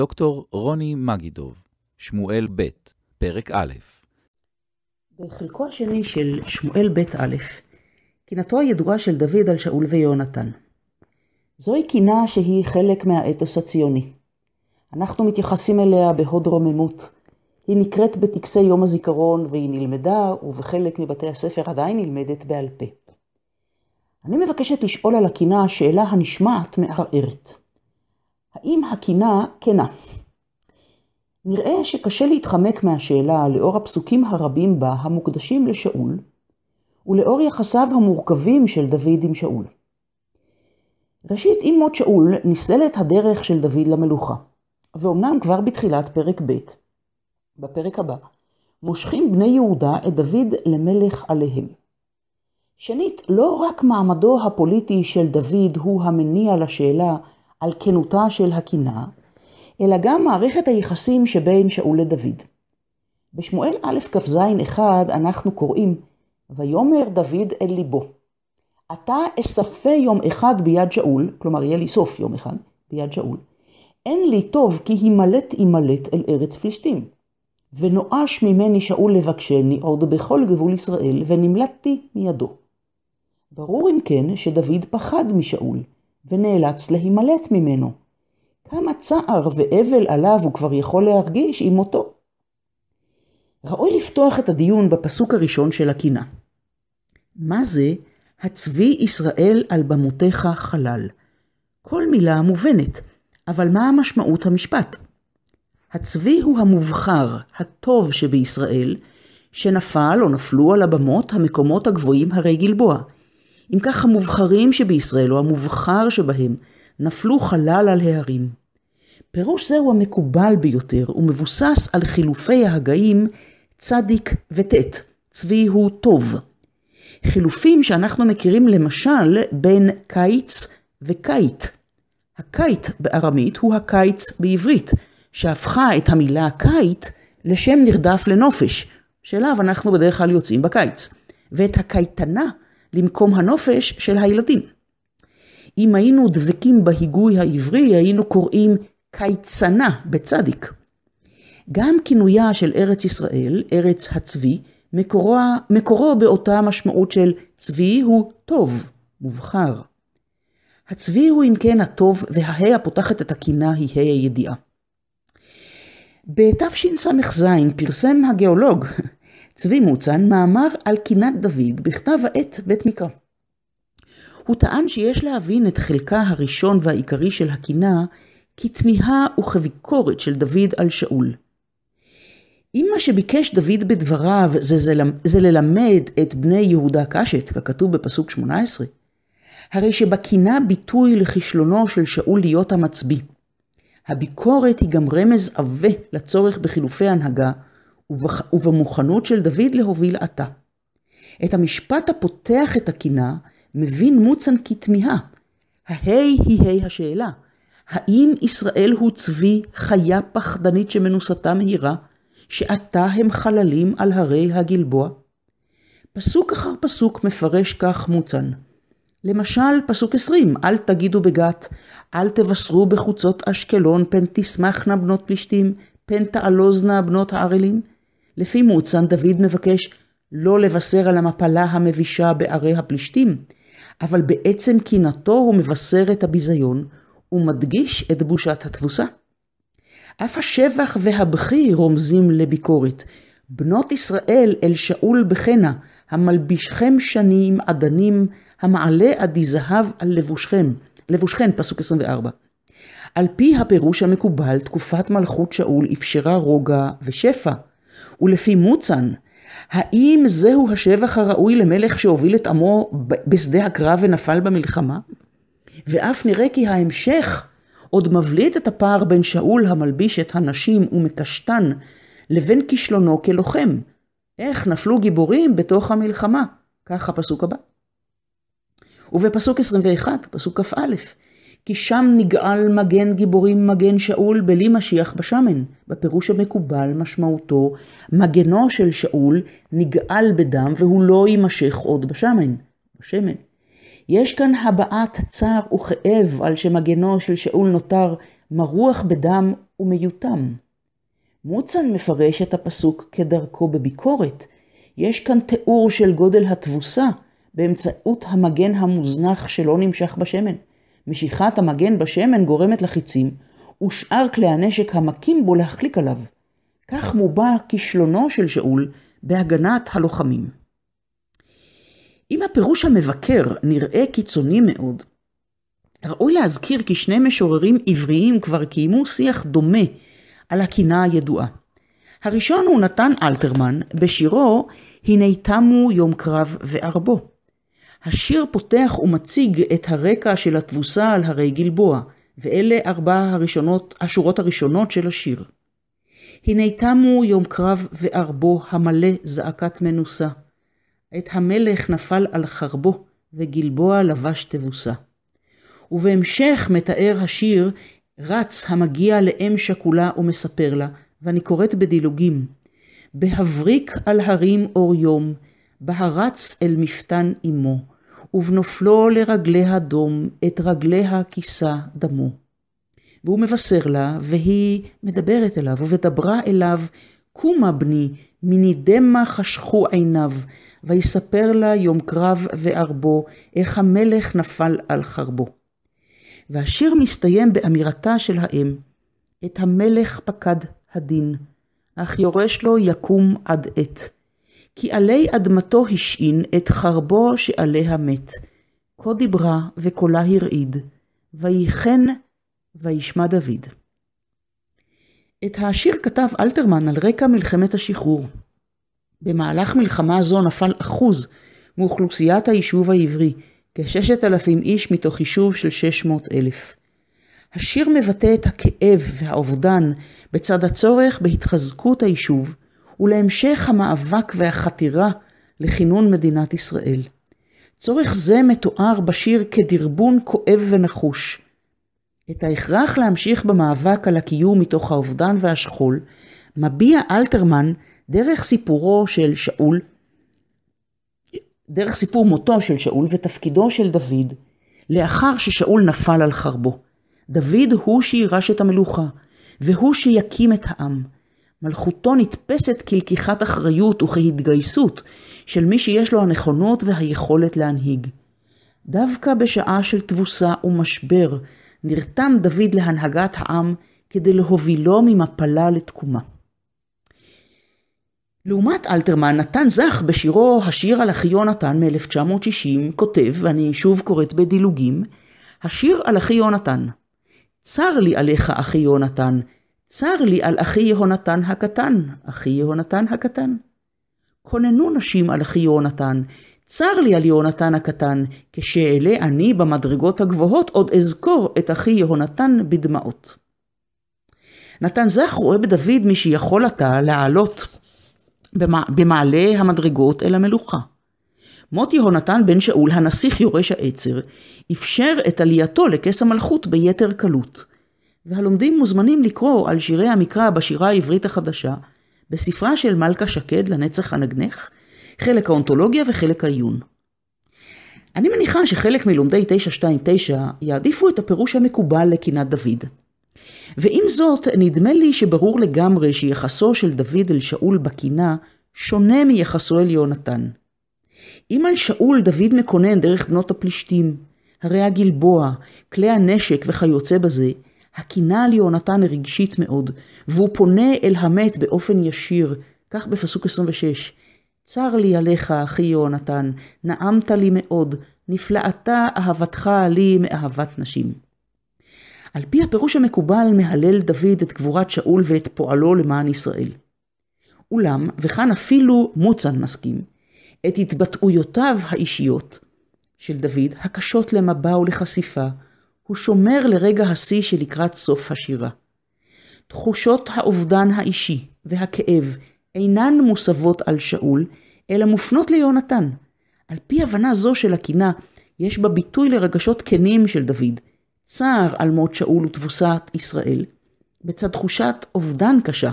דוקטור רוני מגידוב, שמואל ב', פרק א'. בחלקו השני של שמואל ב' א', קינתו הידועה של דוד על שאול ויונתן. זוהי קינה שהיא חלק מהאתוס הציוני. אנחנו מתייחסים אליה בהוד רוממות. היא נקראת בטקסי יום הזיכרון והיא נלמדה, ובחלק מבתי הספר עדיין נלמדת בעל פה. אני מבקשת לשאול על הקינה שאלה הנשמעת מערערת. האם הקינה כנה? נראה שקשה להתחמק מהשאלה לאור הפסוקים הרבים בה המוקדשים לשאול, ולאור יחסיו המורכבים של דוד עם שאול. ראשית, עם מות שאול נסללת הדרך של דוד למלוכה, ואומנם כבר בתחילת פרק ב', בפרק הבא, מושכים בני יהודה את דוד למלך עליהם. שנית, לא רק מעמדו הפוליטי של דוד הוא המניע לשאלה על כנותה של הקינה, אלא גם מערכת היחסים שבין שאול לדוד. בשמואל א' כ"ז 1 אנחנו קוראים, ויאמר דוד אל ליבו, אתה אספה יום אחד ביד שאול, כלומר יהיה לי סוף יום אחד ביד שאול, אין לי טוב כי הימלט הימלט אל ארץ פלישתים. ונואש ממני שאול לבקשני עוד בכל גבול ישראל, ונמלטתי מידו. ברור אם כן שדוד פחד משאול, ונאלץ להימלט ממנו. כמה צער ואבל עליו הוא כבר יכול להרגיש עם מותו. ראוי לפתוח את הדיון בפסוק הראשון של הקינה. מה זה הצבי ישראל על במותיך חלל? כל מילה מובנת, אבל מה המשמעות המשפט? הצבי הוא המובחר, הטוב שבישראל, שנפל או נפלו על הבמות המקומות הגבוהים הרי גלבוע, אם כך המובחרים שבישראל, או המובחר שבהם, נפלו חלל על ההרים. פירוש זה הוא המקובל ביותר, ומבוסס על חילופי ההגאים צדיק וט', צבי הוא טוב. חילופים שאנחנו מכירים למשל בין קיץ וקייט. הקייט בארמית הוא הקיץ בעברית, שהפכה את המילה קייט לשם נרדף לנופש, שאליו אנחנו בדרך כלל יוצאים בקיץ. ואת הקייטנה למקום הנופש של הילדים. אם היינו דבקים בהיגוי העברי, היינו קוראים קיצנה בצדיק. גם כינויה של ארץ ישראל, ארץ הצבי, מקורו, מקורו באותה משמעות של צבי הוא טוב, מובחר. הצבי הוא אם כן הטוב, וההא הפותחת את הקינה היא ה' הידיעה. בתשס"ז פרסם הגיאולוג צבי מוצן מאמר על קינת דוד בכתב העת בית מקרא. הוא טען שיש להבין את חלקה הראשון והעיקרי של הקינה כתמיהה וכביקורת של דוד על שאול. אם מה שביקש דוד בדבריו זה, זה, זה ללמד את בני יהודה קשת, ככתוב בפסוק 18, הרי שבקינה ביטוי לכישלונו של שאול להיות המצביא. הביקורת היא גם רמז עבה לצורך בחילופי הנהגה ובמוכנות של דוד להוביל עתה. את המשפט הפותח את הקינה מבין מוצן כתמיהה. ההי היא ה' השאלה. האם ישראל הוא צבי חיה פחדנית שמנוסתה מהירה, שעתה הם חללים על הרי הגלבוע? פסוק אחר פסוק מפרש כך מוצן. למשל, פסוק 20, אל תגידו בגת, אל תבשרו בחוצות אשקלון, פן תשמחנה בנות פלישתים, פן תעלוזנה בנות הערלים. לפי מוצן דוד מבקש לא לבשר על המפלה המבישה בערי הפלישתים, אבל בעצם קינתו הוא מבשר את הביזיון ומדגיש את בושת התבוסה. אף השבח והבכי רומזים לביקורת. בנות ישראל אל שאול בחנה, המלבישכם שנים עדנים, המעלה עדי זהב על לבושכם. לבושכן, פסוק 24. על פי הפירוש המקובל, תקופת מלכות שאול אפשרה רוגע ושפע. ולפי מוצן, האם זהו השבח הראוי למלך שהוביל את עמו בשדה הקרב ונפל במלחמה? ואף נראה כי ההמשך עוד מבליט את הפער בין שאול המלביש את הנשים ומקשתן לבין כישלונו כלוחם. איך נפלו גיבורים בתוך המלחמה? כך הפסוק הבא. ובפסוק 21, פסוק כ"א, כי שם נגאל מגן גיבורים מגן שאול בלי משיח בשמן. בפירוש המקובל משמעותו, מגנו של שאול נגאל בדם והוא לא יימשך עוד בשמן. בשמן. יש כאן הבעת צער וכאב על שמגנו של שאול נותר מרוח בדם ומיותם. מוצן מפרש את הפסוק כדרכו בביקורת. יש כאן תיאור של גודל התבוסה באמצעות המגן המוזנח שלא נמשך בשמן. משיכת המגן בשמן גורמת לחיצים, ושאר כלי הנשק המכים בו להחליק עליו. כך מובע כישלונו של שאול בהגנת הלוחמים. אם הפירוש המבקר נראה קיצוני מאוד, ראוי להזכיר כי שני משוררים עבריים כבר קיימו שיח דומה על הקינה הידועה. הראשון הוא נתן אלתרמן, בשירו "הנה תמו יום קרב וארבו", השיר פותח ומציג את הרקע של התבוסה על הרי גלבוע, ואלה ארבע הראשונות, השורות הראשונות של השיר. הנה תמו יום קרב וערבו המלא זעקת מנוסה. את המלך נפל על חרבו, וגלבוע לבש תבוסה. ובהמשך מתאר השיר רץ המגיע לאם שכולה ומספר לה, ואני קוראת בדילוגים: בהבריק על הרים אור יום, בהרץ אל מפתן אמו, ובנופלו לרגליה דום, את רגליה כיסה דמו. והוא מבשר לה, והיא מדברת אליו, ודברה אליו, קומה בני, מנידמה חשכו עיניו, ויספר לה יום קרב וערבו, איך המלך נפל על חרבו. והשיר מסתיים באמירתה של האם, את המלך פקד הדין, אך יורש לו יקום עד עת. כי עלי אדמתו השעין את חרבו שעליה מת. כה דיברה וקולה הרעיד, ויחן וישמע דוד. את השיר כתב אלתרמן על רקע מלחמת השחרור. במהלך מלחמה זו נפל אחוז מאוכלוסיית היישוב העברי, כ-6,000 איש מתוך יישוב של 600,000. השיר מבטא את הכאב והאובדן בצד הצורך בהתחזקות היישוב, ולהמשך המאבק והחתירה לכינון מדינת ישראל. צורך זה מתואר בשיר כדרבון כואב ונחוש. את ההכרח להמשיך במאבק על הקיום מתוך האובדן והשכול, מביע אלתרמן דרך סיפורו של שאול, דרך סיפור מותו של שאול ותפקידו של דוד, לאחר ששאול נפל על חרבו. דוד הוא שיירש את המלוכה, והוא שיקים את העם. מלכותו נתפסת כלקיחת אחריות וכהתגייסות של מי שיש לו הנכונות והיכולת להנהיג. דווקא בשעה של תבוסה ומשבר, נרתם דוד להנהגת העם כדי להובילו ממפלה לתקומה. לעומת אלתרמן, נתן זך בשירו "השיר על אחי יונתן" מ-1960 כותב, ואני שוב קוראת בדילוגים, "השיר על אחי יונתן. צר לי עליך, אחי יונתן, צר לי על אחי יהונתן הקטן, אחי יהונתן הקטן. כוננו נשים על אחי יהונתן, צר לי על יהונתן הקטן, כשאעלה אני במדרגות הגבוהות עוד אזכור את אחי יהונתן בדמעות. נתן זך רואה בדוד מי שיכול עתה לעלות במעלה המדרגות אל המלוכה. מות יהונתן בן שאול, הנסיך יורש העצר, אפשר את עלייתו לכס המלכות ביתר קלות. והלומדים מוזמנים לקרוא על שירי המקרא בשירה העברית החדשה, בספרה של מלכה שקד לנצח הנגנך, חלק האונתולוגיה וחלק העיון. אני מניחה שחלק מלומדי 929 יעדיפו את הפירוש המקובל לקינת דוד. ועם זאת, נדמה לי שברור לגמרי שיחסו של דוד אל שאול בקינה שונה מיחסו אל יהונתן. אם על שאול דוד מקונן דרך בנות הפלישתים, הרי הגלבוע, כלי הנשק וכיוצא בזה, הקינה על יהונתן רגשית מאוד, והוא פונה אל המת באופן ישיר, כך בפסוק 26. צר לי עליך, אחי יהונתן, נעמת לי מאוד, נפלאתה אהבתך לי מאהבת נשים. על פי הפירוש המקובל, מהלל דוד את גבורת שאול ואת פועלו למען ישראל. אולם, וכאן אפילו מוצן מסכים, את התבטאויותיו האישיות של דוד, הקשות למבע ולחשיפה, הוא שומר לרגע השיא שלקראת סוף השירה. תחושות האובדן האישי והכאב אינן מוסבות על שאול, אלא מופנות ליונתן. על פי הבנה זו של הקינה, יש בה ביטוי לרגשות כנים של דוד, צער על מות שאול ותבוסת ישראל, בצד תחושת אובדן קשה,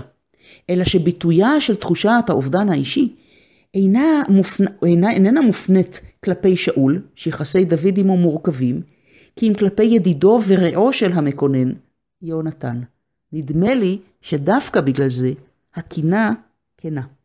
אלא שביטויה של תחושת האובדן האישי אינה, מופנ... אינה, איננה מופנית כלפי שאול, שיחסי דוד עמו מורכבים, כי אם כלפי ידידו ורעו של המקונן, יהונתן. נדמה לי שדווקא בגלל זה, הקינה כנה.